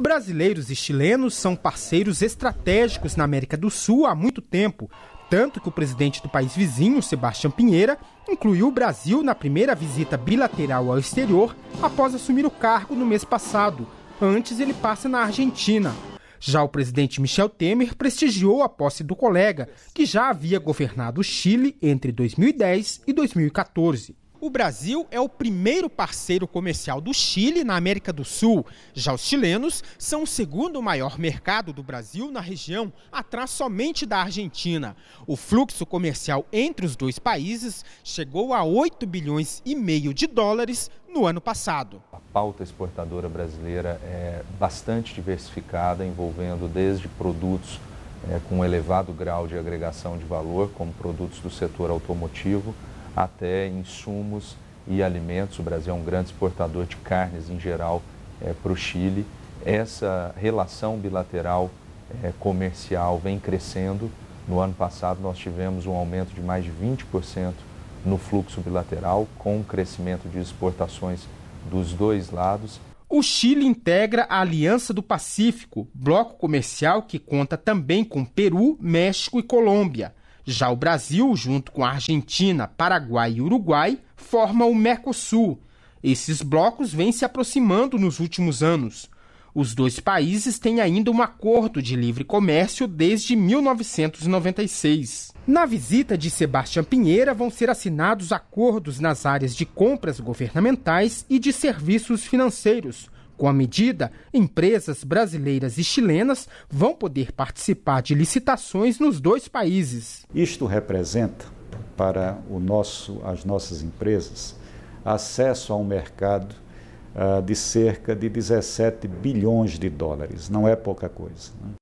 Brasileiros e chilenos são parceiros estratégicos na América do Sul há muito tempo, tanto que o presidente do país vizinho, Sebastião Pinheira, incluiu o Brasil na primeira visita bilateral ao exterior após assumir o cargo no mês passado. Antes, ele passa na Argentina. Já o presidente Michel Temer prestigiou a posse do colega, que já havia governado o Chile entre 2010 e 2014. O Brasil é o primeiro parceiro comercial do Chile na América do Sul. Já os chilenos são o segundo maior mercado do Brasil na região, atrás somente da Argentina. O fluxo comercial entre os dois países chegou a 8 bilhões e meio de dólares no ano passado. A pauta exportadora brasileira é bastante diversificada, envolvendo desde produtos é, com elevado grau de agregação de valor, como produtos do setor automotivo, até insumos e alimentos. O Brasil é um grande exportador de carnes em geral é, eh, para o Chile. Essa relação bilateral é, comercial vem crescendo. No ano passado, nós tivemos um aumento de mais de 20% no fluxo bilateral, com o crescimento de exportações dos dois lados. O Chile integra a Aliança do Pacífico, bloco comercial que conta também com Peru, México e Colômbia. Já o Brasil, junto com a Argentina, Paraguai e Uruguai, forma o Mercosul. Esses blocos vêm se aproximando nos últimos anos. Os dois países têm ainda um acordo de livre comércio desde 1996. Na visita de Sebastião Pinheira vão ser assinados acordos nas áreas de compras governamentais e de serviços financeiros, com a medida, empresas brasileiras e chilenas vão poder participar de licitações nos dois países. Isto representa para o nosso, as nossas empresas acesso a um mercado uh, de cerca de 17 bilhões de dólares. Não é pouca coisa. Né?